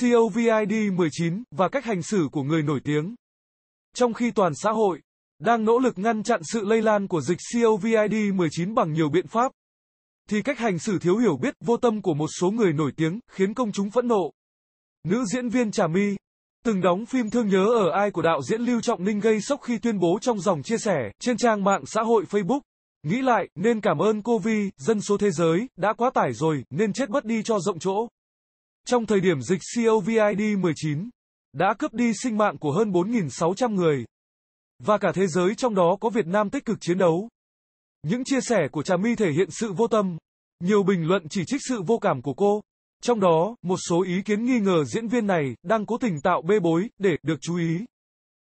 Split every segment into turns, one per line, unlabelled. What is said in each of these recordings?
COVID-19 và cách hành xử của người nổi tiếng. Trong khi toàn xã hội đang nỗ lực ngăn chặn sự lây lan của dịch COVID-19 bằng nhiều biện pháp, thì cách hành xử thiếu hiểu biết vô tâm của một số người nổi tiếng khiến công chúng phẫn nộ. Nữ diễn viên Trà My, từng đóng phim Thương nhớ ở ai của đạo diễn Lưu Trọng Ninh gây sốc khi tuyên bố trong dòng chia sẻ trên trang mạng xã hội Facebook. Nghĩ lại, nên cảm ơn cô Vi, dân số thế giới, đã quá tải rồi, nên chết bất đi cho rộng chỗ. Trong thời điểm dịch COVID-19 đã cướp đi sinh mạng của hơn 4.600 người, và cả thế giới trong đó có Việt Nam tích cực chiến đấu. Những chia sẻ của Trà My thể hiện sự vô tâm, nhiều bình luận chỉ trích sự vô cảm của cô. Trong đó, một số ý kiến nghi ngờ diễn viên này đang cố tình tạo bê bối để được chú ý.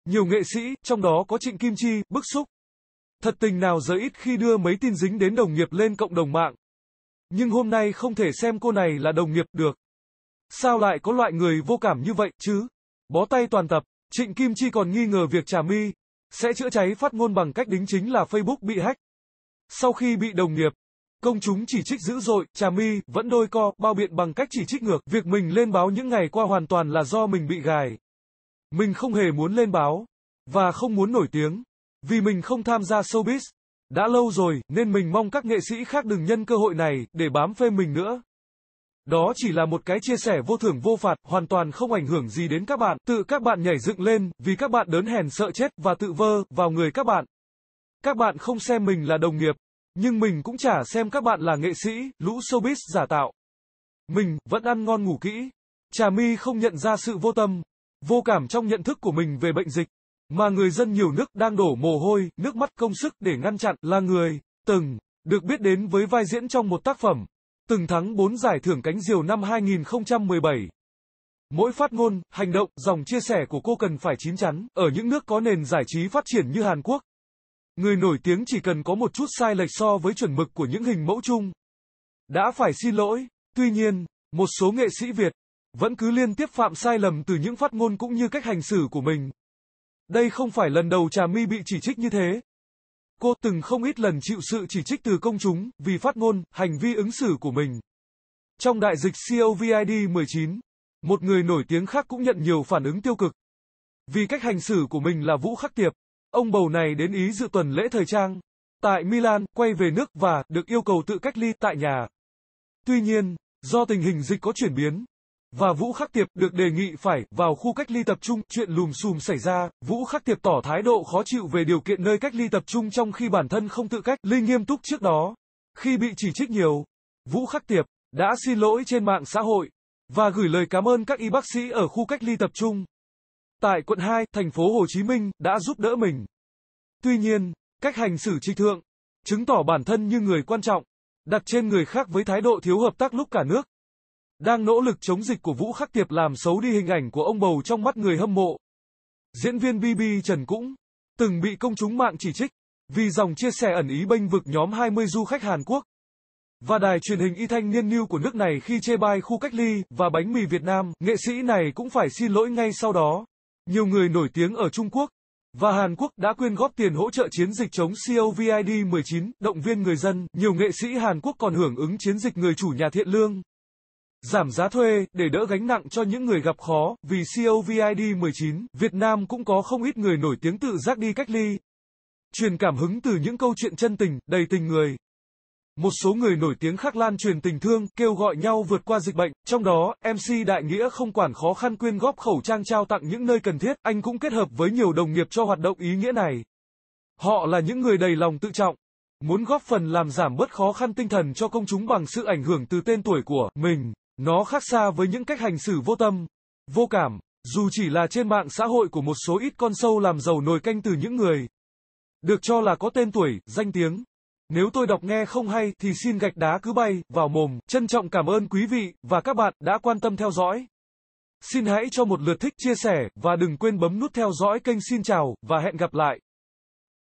Nhiều nghệ sĩ, trong đó có Trịnh Kim Chi, bức xúc. Thật tình nào giờ ít khi đưa mấy tin dính đến đồng nghiệp lên cộng đồng mạng. Nhưng hôm nay không thể xem cô này là đồng nghiệp được. Sao lại có loại người vô cảm như vậy chứ? Bó tay toàn tập, Trịnh Kim Chi còn nghi ngờ việc Trà My sẽ chữa cháy phát ngôn bằng cách đính chính là Facebook bị hack. Sau khi bị đồng nghiệp, công chúng chỉ trích dữ dội, Trà My vẫn đôi co, bao biện bằng cách chỉ trích ngược. Việc mình lên báo những ngày qua hoàn toàn là do mình bị gài. Mình không hề muốn lên báo, và không muốn nổi tiếng, vì mình không tham gia showbiz. Đã lâu rồi, nên mình mong các nghệ sĩ khác đừng nhân cơ hội này, để bám phê mình nữa. Đó chỉ là một cái chia sẻ vô thưởng vô phạt, hoàn toàn không ảnh hưởng gì đến các bạn, tự các bạn nhảy dựng lên, vì các bạn đớn hèn sợ chết và tự vơ vào người các bạn. Các bạn không xem mình là đồng nghiệp, nhưng mình cũng chả xem các bạn là nghệ sĩ, lũ showbiz giả tạo. Mình vẫn ăn ngon ngủ kỹ. Trà mi không nhận ra sự vô tâm, vô cảm trong nhận thức của mình về bệnh dịch, mà người dân nhiều nước đang đổ mồ hôi, nước mắt công sức để ngăn chặn là người từng được biết đến với vai diễn trong một tác phẩm từng thắng 4 giải thưởng cánh diều năm 2017. Mỗi phát ngôn, hành động, dòng chia sẻ của cô cần phải chín chắn, ở những nước có nền giải trí phát triển như Hàn Quốc. Người nổi tiếng chỉ cần có một chút sai lệch so với chuẩn mực của những hình mẫu chung. Đã phải xin lỗi, tuy nhiên, một số nghệ sĩ Việt vẫn cứ liên tiếp phạm sai lầm từ những phát ngôn cũng như cách hành xử của mình. Đây không phải lần đầu Trà My bị chỉ trích như thế. Cô từng không ít lần chịu sự chỉ trích từ công chúng vì phát ngôn, hành vi ứng xử của mình. Trong đại dịch COVID-19, một người nổi tiếng khác cũng nhận nhiều phản ứng tiêu cực. Vì cách hành xử của mình là Vũ Khắc Tiệp, ông bầu này đến Ý dự tuần lễ thời trang tại Milan, quay về nước và được yêu cầu tự cách ly tại nhà. Tuy nhiên, do tình hình dịch có chuyển biến, và Vũ Khắc Tiệp được đề nghị phải vào khu cách ly tập trung. Chuyện lùm xùm xảy ra, Vũ Khắc Tiệp tỏ thái độ khó chịu về điều kiện nơi cách ly tập trung trong khi bản thân không tự cách ly nghiêm túc trước đó. Khi bị chỉ trích nhiều, Vũ Khắc Tiệp đã xin lỗi trên mạng xã hội và gửi lời cảm ơn các y bác sĩ ở khu cách ly tập trung tại quận 2, thành phố Hồ Chí Minh đã giúp đỡ mình. Tuy nhiên, cách hành xử trịch thượng chứng tỏ bản thân như người quan trọng, đặt trên người khác với thái độ thiếu hợp tác lúc cả nước đang nỗ lực chống dịch của Vũ Khắc Tiệp làm xấu đi hình ảnh của ông bầu trong mắt người hâm mộ. Diễn viên BB Trần Cũng, từng bị công chúng mạng chỉ trích, vì dòng chia sẻ ẩn ý bênh vực nhóm 20 du khách Hàn Quốc. Và đài truyền hình y thanh niên New của nước này khi chê bai khu cách ly và bánh mì Việt Nam, nghệ sĩ này cũng phải xin lỗi ngay sau đó. Nhiều người nổi tiếng ở Trung Quốc và Hàn Quốc đã quyên góp tiền hỗ trợ chiến dịch chống COVID-19, động viên người dân. Nhiều nghệ sĩ Hàn Quốc còn hưởng ứng chiến dịch người chủ nhà thiện lương. Giảm giá thuê để đỡ gánh nặng cho những người gặp khó, vì COVID-19, Việt Nam cũng có không ít người nổi tiếng tự giác đi cách ly. Truyền cảm hứng từ những câu chuyện chân tình, đầy tình người. Một số người nổi tiếng khác lan truyền tình thương, kêu gọi nhau vượt qua dịch bệnh, trong đó, MC Đại Nghĩa không quản khó khăn quyên góp khẩu trang trao tặng những nơi cần thiết, anh cũng kết hợp với nhiều đồng nghiệp cho hoạt động ý nghĩa này. Họ là những người đầy lòng tự trọng, muốn góp phần làm giảm bớt khó khăn tinh thần cho công chúng bằng sự ảnh hưởng từ tên tuổi của mình. Nó khác xa với những cách hành xử vô tâm, vô cảm, dù chỉ là trên mạng xã hội của một số ít con sâu làm giàu nồi canh từ những người được cho là có tên tuổi, danh tiếng. Nếu tôi đọc nghe không hay thì xin gạch đá cứ bay vào mồm. Trân trọng cảm ơn quý vị và các bạn đã quan tâm theo dõi. Xin hãy cho một lượt thích chia sẻ và đừng quên bấm nút theo dõi kênh xin chào và hẹn gặp lại.